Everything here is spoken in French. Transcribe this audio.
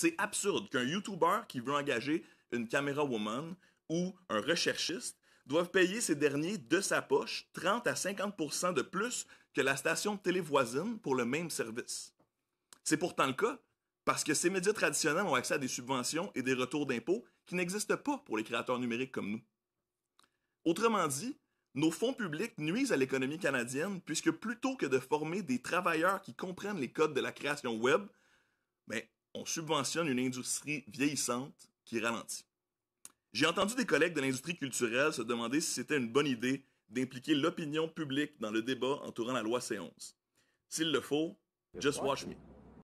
C'est absurde qu'un YouTuber qui veut engager une caméra woman ou un recherchiste doive payer ces derniers de sa poche 30 à 50 de plus que la station télé voisine pour le même service. C'est pourtant le cas parce que ces médias traditionnels ont accès à des subventions et des retours d'impôts qui n'existent pas pour les créateurs numériques comme nous. Autrement dit, nos fonds publics nuisent à l'économie canadienne puisque plutôt que de former des travailleurs qui comprennent les codes de la création web, ben, subventionne une industrie vieillissante qui ralentit. J'ai entendu des collègues de l'industrie culturelle se demander si c'était une bonne idée d'impliquer l'opinion publique dans le débat entourant la loi C11. S'il le faut, just watch me.